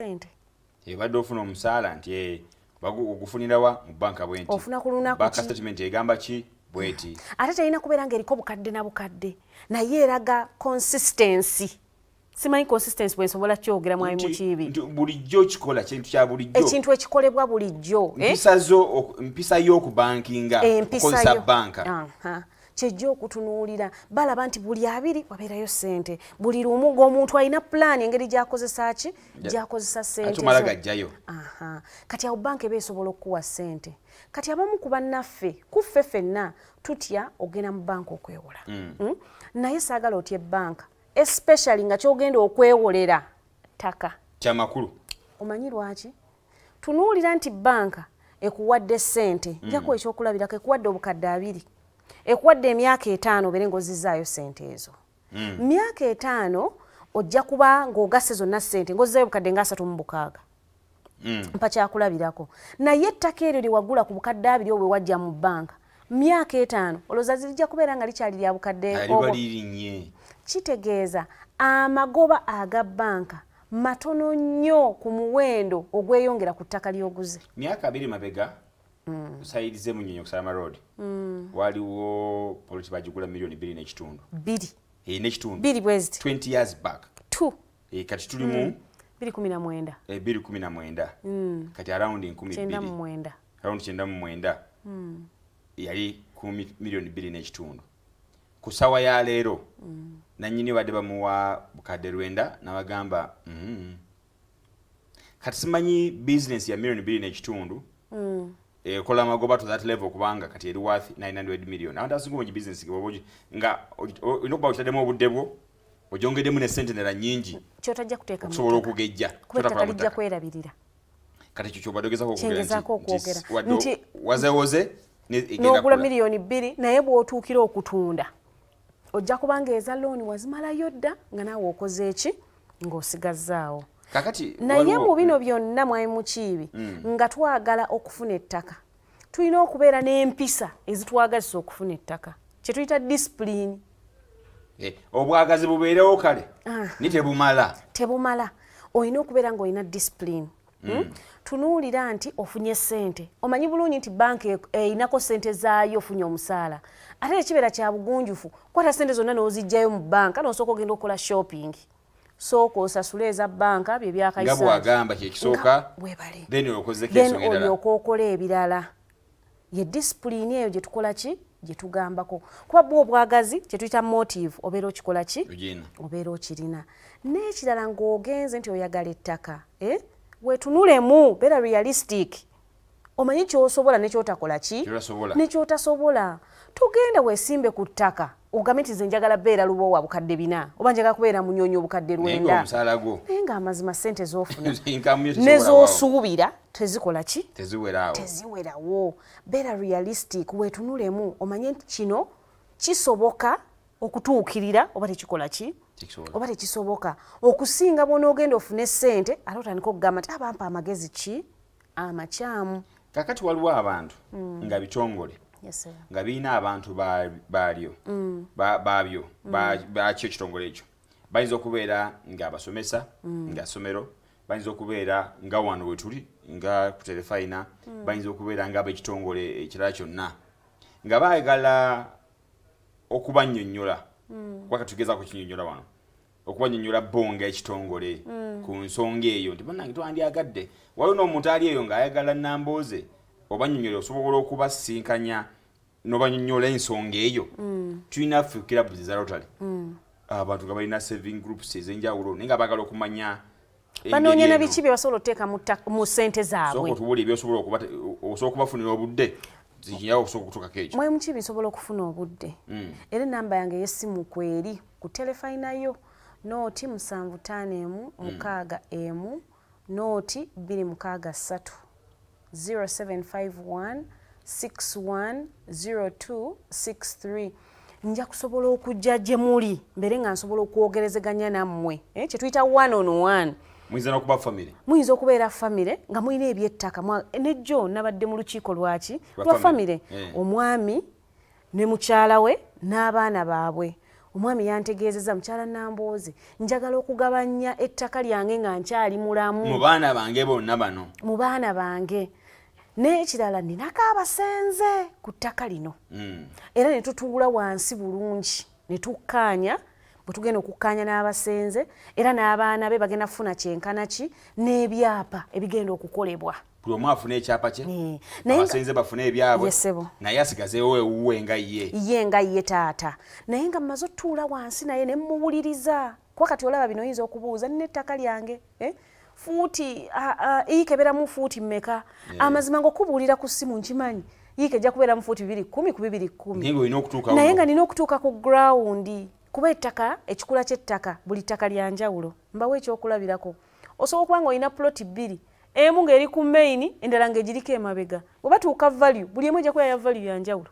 ssente ebadde ofuna omusaala nti eh, ogufunirawa mu banka bwentiofunakulunakubakastatement egamba ki bweti ate talina kubeera ngaeriko bukadde na bukadde naye eraga consistency simanyi consistency bwensobola kyogera mwami mukibi bulijjo kikola kintu kya bulijjo ekintu ekikolebwa bulijjo eh? mpisa yokubankinga eh, okozesa banka kyejja okutunuulira balaba nti buli abiri wabeerayo sente buli lumu ng'omuntu alina pulaani engeri gyakozesa ki gyakozesa sentegajayo kati awo banka eba esobola okukuwa sente kati abamu ku bannaffe kuffe fenna tutya ogenda mu banka okwewola mm. hmm? naye saagala otya ebanka especially nga kyogenda okwewolera ttaka kyamakulu omanyi lwaki tunuulira nti banka ekuwadde sente njakuwa mm. ekyokulabirako ekuwadde obukadde abiri ekuwadde emyaka etaano obeere ngaozizaayo sente ezo hmm. myaka etaano ojja kuba ngaogasse zonna sente ngaozizaayo bukadde nga asatu mu bukaaga hmm. mpa kyakulabirako naye ettaka eryo lyewagula ku bukadde abiri obwe wajja mu bbanka myaka etaano olowooza zirijja kubeera nga likyali lya bukaddeobo kitegeeza amagoba aga bbanka matono nnyo ku muwendo ogweyongera ku ttaka lyoguze myaka abiri mabega mm. saidi zemunyenye okusalama road mm. waliwo poloti bagigula milioni bbiri n'ekitundu bbiri e, n'ekitundu bbiri west 20 years back two e, kati tuli mu mm. bbiri kumi na mwenda e, bbiri kumi na mwenda mm. kati araundi nkumi bbiri mu mwenda araundi kyenda mu mwenda mm. yali ku milioni bbiri n'ekitundu ku sawa ya leero mm. nanyini badde bamuwa bukadde lwenda nabagamba mm. kati simanyi bizinesi ya milioni bbiri n'ekitundu mm ekola eh, magoba to that level kubanga kati eri worth 900 million abantu asinga mu gibisinesi nga olina okubaa okitaddemu obudde bwo ojongeddemu nesente nera nyingi okusobola okugejja kati kyo kyobadde ogezako okwogerawazewoze n'ogula miliyoni bbiri naye bw'otuukira okutunda ojja kubanga eza looni wazimalayo dda nga naawe okoze eki ng'osigazzaawo kakati naye mu bino byonna mwayimu kiibi mm. nga twagala okufuna ettaka tulina okubeera n'empisa ezitwagazisa okufuna ettaka kyetuyita disipuliini eh, obwagazi bubeerewo kale ah. ni tebumala tebumala olina okubeera nga olina disipuliini mm. mm? tunuulira nti ofunye sente omanyi bulungi nti banka einako eh, sente zaayo ofunye omusaala ate ekibeera kyabugunjufu kwata sente zonna n'ozijjayo mu banka nosooka ogenda okukola shopping sooka osasule eza bbanka byebyakaisaagamba kyekisooka weolyoka okola ebirala ye disipuliini eyo gyetukola ki gyetugambako kuba bwa obwagazi kyetuyita motive obeera okikola ki obeera okirina n'ekirala ng'ogenze nti oyagala ettaka eh? wetunulemu beera realistic omanyi kyosobola nekyotakola ki nekyotasobola tugenda weesimbe ku ttaka ogamenti zenjagala beera lubo wa bukadde bina oba njagala kubeera munyonyi obukadde lwenda naye ngaamazima sente zofuna nezosuubira tezikola ki teziwerawo beera realistic wetunulemu omanye nti kino kisoboka okutuukirira oba tekikola ki oba tekisoboka okusinga bona ogenda ofune sente ate otandika okugamba nti abampa amagezi ki amakyamu kakati waliwo abantu hmm. nga bitongole mm nga birina abantu balyo mm. babyo mm. bakyo ekitongole ekyo bayinza okubeera ngaabasomesa nga mm. somero bayinza okubeera nga wano wetuli nga kuterefayina bayinza okubeera nga abekitongole ekirala kyonna nga baagala okubanyonyola kubaka tugeza kukinyonyola wano okubanyonyola bonga ekitongole ku nsonga eyo nti banange twandyagadde waliwo n'omuntu ali eyo ngaayagala nambooze obanyonyole osobola okubasinkanya nobanyonyola ensonga eyo mm. tulina ffe clubs za rotary abantu nga balina saving groups ezenjawulo naye nga bagala okumanya banoonya na biki byebasobola otteeka mu sente zaabwetubula ebyosobola osobola okubafunira obudde mwoyo mukibi nsobola okufuna obudde mm. era enamba yange yesimu kweri ku telefayinayo nooti musanvu taano emu mm. mukaaga emu nooti biri mukaaga ssatu 0751610263 nja kusobola okujja gye muli mbere nga nsobola okwogerezeganya nammwe eh, kyetuyita one on one muyinza okubeera famire nga mulina ebyettaka nejjo nabadde mu lukiiko lwaki lwa famire eh. omwami ne mukyala we n'abaana baabwe omwami yantegezeza mukyala nambooze njagala okugabanya ettaka lyange nga nkyali mulamu mu baana bange bonna bano mu baana bange n'ekirala ninako abasenze ku ttaka lino mm. era ne tutuula wansi bulungi ne tukkaanya bwe tugenda okukkaanya n'abasenze era n'abaana be bagenda kufuna kyenkana ki n'ebyapa ebigenda okukolebwa buli omu afuna ekyapa kyeabasenze bafune ebyabwe naye asigazeewo ewuwe nga ye ye nga ye taata naye nga mumaze otuula wansi naye ne mmuwuliriza kuba kati olaba bino oyinza okubuuza nina ettaka lyange eh? fuuti iikeberamu fuuti mmeka amazima ngaokubuulira ku simu nkimanyi iika ejja kubeera mu fuuti 21 naye nga nina okutuuka ku gurawundi kuba ettaka ekikula kyettaka buli ttaka lya njawulo mbawo ekyokulabirako osobola okuba nga olina puloti bbiri emu ng'eri ku maini endala ng'egiriko emabega oba tuuka valu buli emu ejja kuba ya valu yanjawulo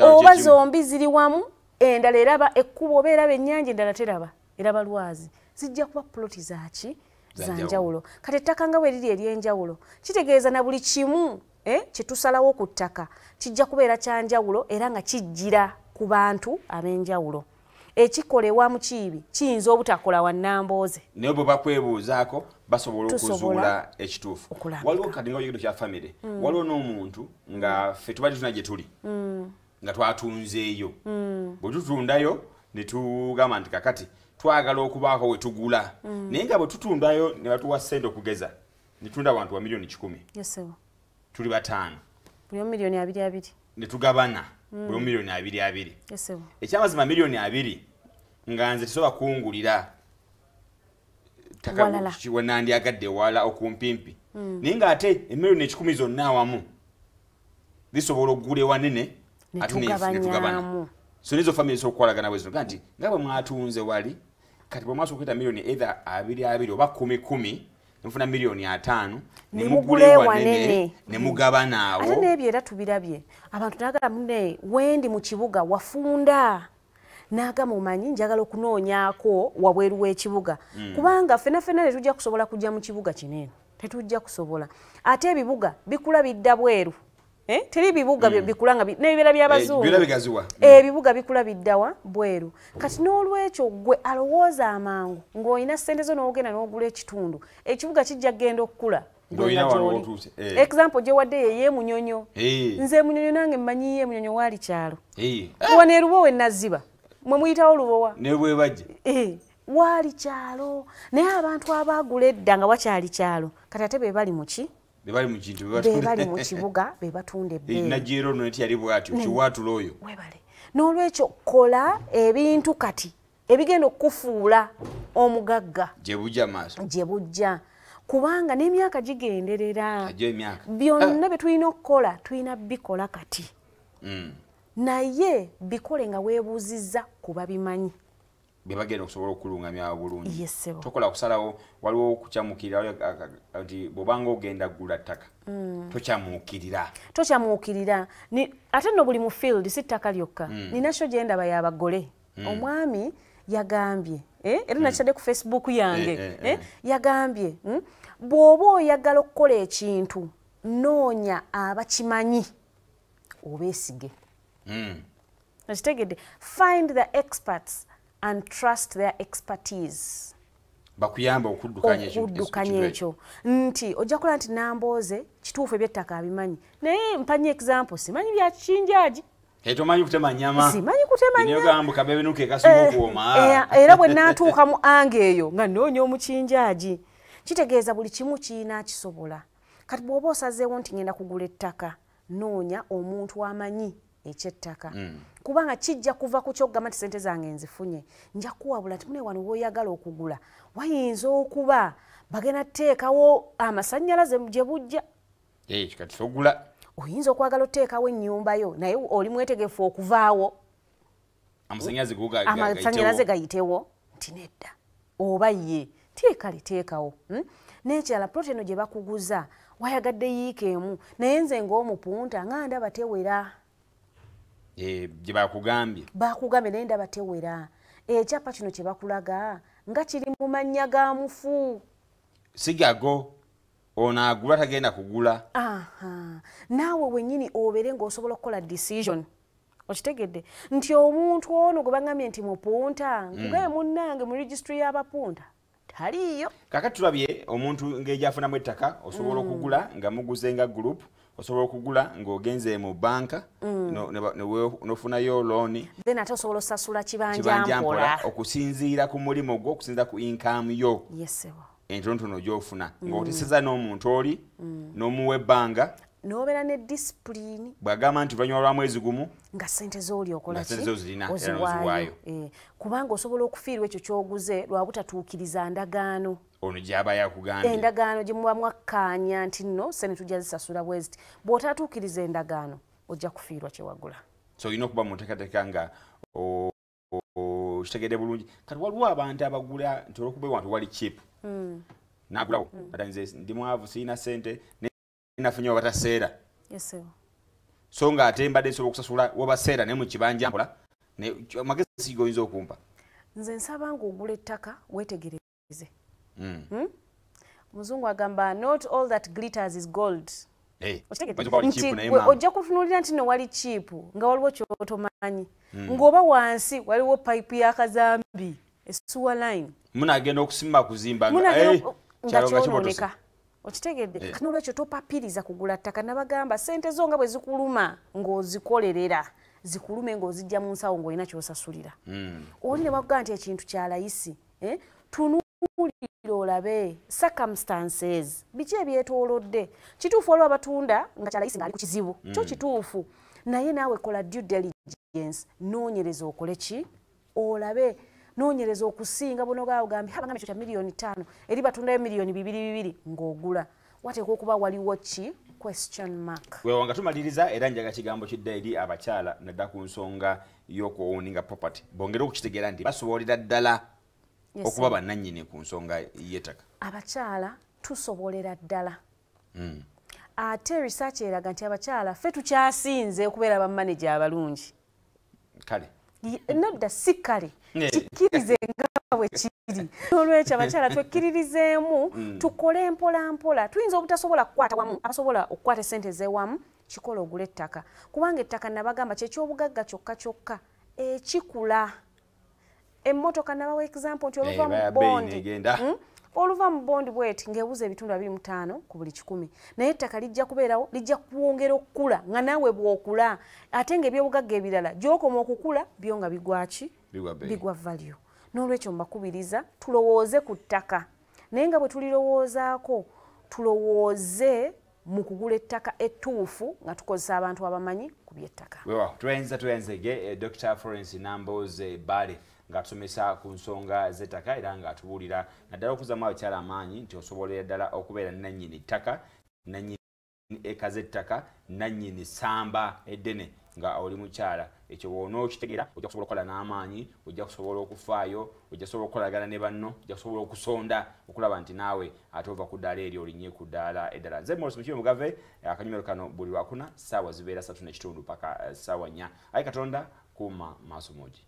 oba zombi ziri wamu endala eraba ekkubo oba eraba ennyanja endala teraba eraba lwazi zijja kuba ploti zaki zanjawulo kati ettaka nga weriri eryenjawulo kitegeeza na buli kimu eh, kyetusalawo ku ttaka kijja kubeera kyanjawulo era nga kijjira ku bantu ab'enjawulo ekikolewa mu kiibi kiyinza obutakola wannambooze naye bwe bakwebuuzaako basobola okuzuula ekituufu waliwo kadinga kigendo kya famire mm. waliwo n'omuntu nga ffe tubadde tuna gye tuli mm. nga twatunzeeyo mm. bwe tutundayo ne tugamba nti kakati twagala okubaako we tugula mm. naye nga bwe tutundayo ne batuwa ssente okugeza ne tunda bantu ba miliyoni kikumi tuli bataano ne tugabana mm. buli omu miliyoni abiri abiri ekyamazima miliyoni abiri nga nze tusobola kuwungulira wenandyagadde wala okumpimpi mm. naye nga ate emiliyoni ekikumi zonna awamu zisobola okugula ewanene ate netugabana so nizo famiri sokukolagana bwezino ga nti nga bwe mwatunze wali kati bwemwasa okuleta milioni ether abiri abiri oba kumi kumi nfuna miliyoni atano nemugulewanene nemugabanaawo ate nebyo era tubirabye abantu nagala mune wendi mukibuga wafunda nagamba omanyi njagala okunoonyako wabweru wekibuga hmm. kubanga fena fena tetujja kusobola kujja mukibuga kineno tetujja kusobola ate ebibuga bikula bidda bweru eh teri bibuga mm. bikulanga nebibira byabazungu eh, ebibuga eh, mm. eh, bikula biddawa bweru kati nolwekyo gwe alowooza amangu ng'oyina sente zo n'ogenda n'ogula ekitundu ekibuga eh, kijja kugenda okukula Hey. example gyewadde yeye munyonyo hey. Eh. nze munyonyo nange mmanyi ye munyonyo waali kyalo hey. Eh. kuba neeruboowe naziba mwe muyitawo lubowa nebwebajja hey. waali kyalo naye abantu abaagula edda nga wakyali kyalo kati ate be bali mu ki bebali mu kintu bebali mu kibuga bebatunda ebbeeyinajiro no nti yali bwati kiwaatula oyo webale n'olwekyo kola ebintu kati ebigenda okufuula omugagga gyebujja maaso gyebujja kubanga n'emyaka gigenderera byonna byetulina okukola tulina bikola kati hmm. naye bikole nga weebuuzizza kuba bimanyi bye bagenda okusobola okukulungamyawo bulungi tokola kusalawo waliwo okukyamukirira nti bwobanga ogenda gula ttaka mm. tokyamuukirira tokyamuukirira ate nno buli mu field si ttaka lyokka mm. ninakyo gyendaba yabagole mm. omwami yagambye eh, era nakitadde ku facebook yange eh, eh, yagambye hmm, bw'oba oyagala okukola ekintu noonya abakimanyi obeesige okitegedde find the experts and trust their expertise bakuyamba okuddukanya ekyo nti ojja kukola nti namboze kituufu ebyettaka abimanyi naye mpanya example simanyi byakinjaagi e eh, eh, era bwenatuuka mu anga eyo nga nonya omukinjaagi kitegeeza buli kimu kiina akisobola kati bwoba osazeewo nti ngenda kugula ettaka noonya omuntu amanyi ekyettaka mm. kubanga kijja kuva ku kyokugamba nti sente zange nzifunye nja kuwabula ti mune wano weoyagala okugula wayinza okuba bagenda teekawo amasanyalaze gye bujja kikati eh, ogula oyinza okwagala oteekawo ennyumbayo naye oli mwetegefu okuvaawo amasanyalaze gayitewo nti nedda oba ye teekale teekawo hm? nekyala proteino gye bakuguza wayagadde yiika emu naye nze ngaomupunta nga ndaba tewera Eh, gyebakugambye bakugambye naye ndaba tewera eh, ekyapa kino kyebakulaga nga kiri mu mannya ga mufu sigago ono agula tagenda kugula naawe wenyini obeere ngaosobola okukola decision okitegedde nti omuntu ono gwe bagambye nti mupunta mm. ngugaye munange mu registry y'abapunta taliyo kaka tulabye omuntu ngaejafunamu ettaka osobola mm. okugula nga muguze nga gurupu osobola okugula ng'ogenze mu banka mm. nofunayo looni kibanjampola okusinziira ku mulimu gwo okusinziira ku inkamu yo entontono gyofuna mm. ng'otesezza n'omuntu oli mm. n'omuwa ebbanga nobeera ne disipuliini bwagamba nti luvanyuma lwa mwezi gumu nga sente zooli okolaziwaayo eh, kubanga osobola okufiirwa ekyo kyoguze lwabutatuukiriza ndagaano ono gyaba yakugamb endagaano gyemuba mwakkaanya nti nno sene tujja zisasula bweziti bw'otatuukiriza endagaano ojja kufiirwa kyewagula so olina okuba muntekateeka nga okitegedde bulungi kati waliwo abantu abagula nti olwokubawa nti wali chip hmm. nagulawo hmm. ndi mwavu siina sente nafunye wabataseera so nga ate mbadde nsobola okusasula wabaseera naye mukibanja mpola magezi goyinza okumpa nze nsaba nga ogula ettaka wetegereze hmm. hmm? muzungu agamba not all that glitters is gold eh, nti ojja kutunulira nti newali kiipu nga waliwo kyotomanyi hmm. ngaoba wansi waliwo payipu yakazambi esuwa line munagenda okusima kuzimbanga eh, kyalonga kibotose okitegedde yeah. kanolwekyo topapiriza kugula ttaka nabagamba sente zo nga bwe zikuluma ng'ozikolerera zikulume ng'ozijja mu nsawo ng'olina kyosasulira mm. oli ne mm. bakugaba nti ekintu kyalayisi eh? tunuulira olabe circumstances biki ebyetoolodde kituufu waliwo abatunda nga kyalayisi ngaali ku kizibu mm. kyo kituufu naye naawe kola due diligence noonyereza okole ki olabe nonyereza okusinga buno gaugambi habanga mekyo kya miliyoni taano eri batundayo miliyoni bibiri bibiri ngaogula wateekwa okuba waliwo ki wewo nga tumaliriza era njaga kigambo kidda eri abakyala nadda ku nsonga y'okuowuninga property bongere okukitegeera nti basobolera ddala okuba bannanyini ku nsonga yettaka abakyala tusobolera ddala hmm. ate risearch eraga nti abakyala fe tukyasinze okubeera bamanaje abalungi kale nadda sikale kikkirize nga bwe kiri nolwekyo abakyala twekkiririzeemu mm. tukole empolampola tuyinza obutasobola kukwata wamu abasobola okukwata esente zewamu kikola ogula ettaka kubanga ettaka nabagamba kyekyobugagga kyokka kyokka ekikula emmotoka nabawa example nti oluva mu bondi oluva mu bondi bweti ngeebuza ebitundu abiri mu taano ku buli kikumi naye ettaka lijja kubeerawo lijja kuwongera okukula nga naawe bw'okula ate ng'ebyobugagga ebirala gy'okoma okukula byo nga bigwaki bigwa valyu n'olwekyo mbakubiriza tulowooze ku ttaka naye nga bwe tulirowoozaako tulowooze mu kugula ettaka ettuufu nga tukozesa abantu abamanyi ku by'ettaka tuyanzige eh, dr florence nambos bale ngatusomesa ku nsonga zettaka era ngaatubuulira naddala okuzamu abakyala amaanyi nti osobolera ddala okubeera nannyini ttaka nannyini eka z'ettaka nannyini samba eddene nga oli mukyala ekyo woona okitegeera ojja kusobola okukola n'amaanyi ojja kusobola okufaayo ojja kusobola okukolagana ne banno ojja kusobola okusonda okulaba nti naawe ate ova ku ddaala eryo olinye ku ddaala eddala nze morisi mukimi mugave akanyumero kano buli lwakuna saawa zibeera satu nekitundu paka saawa nnya aye katonda kuuma maaso mugi